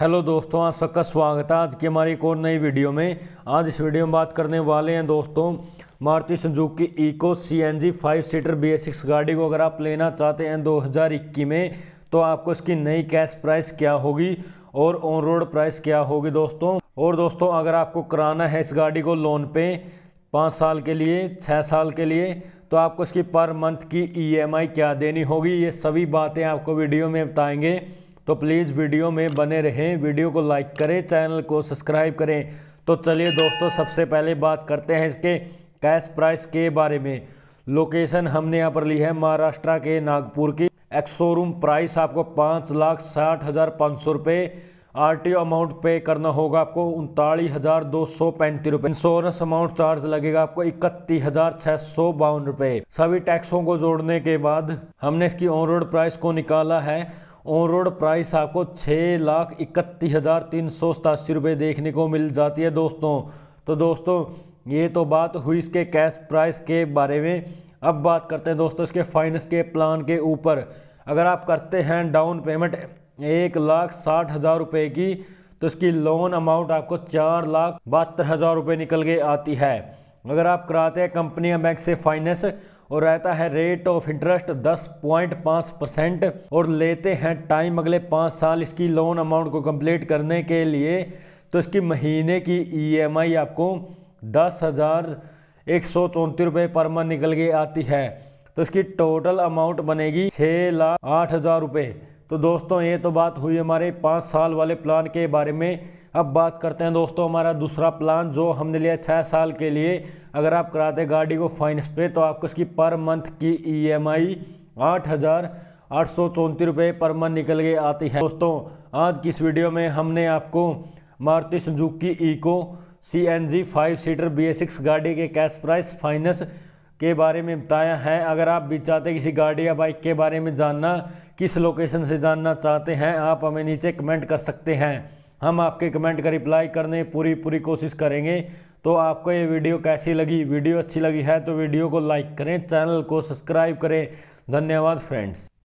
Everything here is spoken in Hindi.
हेलो दोस्तों आप सबका स्वागत है आज की हमारी एक और नई वीडियो में आज इस वीडियो में बात करने वाले हैं दोस्तों मारुति की Eeco CNG five seater B six गाड़ी को अगर आप लेना चाहते हैं 2021 में तो आपको इसकी नई कैश प्राइस क्या होगी और ऑन रोड प्राइस क्या होगी दोस्तों और दोस्तों अगर आपको कराना है इस गाड़ी को लोन पे पाँच साल के लिए छः साल के लिए तो आपको इसकी पर मंथ की ई e क्या देनी होगी ये सभी बातें आपको वीडियो में बताएँगे तो प्लीज़ वीडियो में बने रहें वीडियो को लाइक करें चैनल को सब्सक्राइब करें तो चलिए दोस्तों सबसे पहले बात करते हैं इसके कैश प्राइस के बारे में लोकेशन हमने यहाँ पर ली है महाराष्ट्र के नागपुर की एक्स शोरूम प्राइस आपको पाँच लाख साठ हज़ार पाँच सौ रुपये आर टी ओ अमाउंट पे करना होगा आपको उनतालीस हज़ार दो सौ पैंतीस रुपये इंश्योरेंस अमाउंट चार्ज लगेगा आपको इकतीस हज़ार छः सौ बावन रुपये सभी टैक्सों को जोड़ने के बाद हमने इसकी ऑन रोड प्राइस को निकाला है ऑन रोड प्राइस आपको छः लाख इकतीस हज़ार तीन सौ सतासी रुपये देखने को मिल जाती है दोस्तों तो दोस्तों ये तो बात हुई इसके कैश प्राइस के बारे में अब बात करते हैं दोस्तों इसके फाइनेंस के प्लान के ऊपर अगर आप करते हैं डाउन पेमेंट एक लाख साठ हज़ार रुपये की तो इसकी लोन अमाउंट आपको चार लाख बहत्तर हज़ार रुपये निकल के आती है अगर आप कराते हैं कंपनी या बैंक से फाइनेंस और रहता है रेट ऑफ इंटरेस्ट दस पॉइंट पाँच परसेंट और लेते हैं टाइम अगले पाँच साल इसकी लोन अमाउंट को कंप्लीट करने के लिए तो इसकी महीने की ईएमआई e आपको दस हज़ार एक सौ चौंतीस रुपये पर मंथ निकल के आती है तो इसकी टोटल अमाउंट बनेगी छः लाख आठ हज़ार रुपये तो दोस्तों ये तो बात हुई हमारे पाँच साल वाले प्लान के बारे में अब बात करते हैं दोस्तों हमारा दूसरा प्लान जो हमने लिया छः साल के लिए अगर आप कराते गाड़ी को फाइनेंस पे तो आपको इसकी पर मंथ की ईएमआई e आठ हज़ार आठ सौ चौंतीस रुपये पर मंथ निकल के आती है दोस्तों आज की इस वीडियो में हमने आपको मारुति की Eeco C N G five seater B S six गाड़ी के कैश प्राइस फाइनेंस के बारे में बताया है अगर आप भी चाहते किसी गाड़ी या बाइक के बारे में जानना किस लोकेशन से जानना चाहते हैं आप हमें नीचे कमेंट कर सकते हैं हम आपके कमेंट का रिप्लाई करने पूरी पूरी कोशिश करेंगे तो आपको ये वीडियो कैसी लगी वीडियो अच्छी लगी है तो वीडियो को लाइक करें चैनल को सब्सक्राइब करें धन्यवाद फ्रेंड्स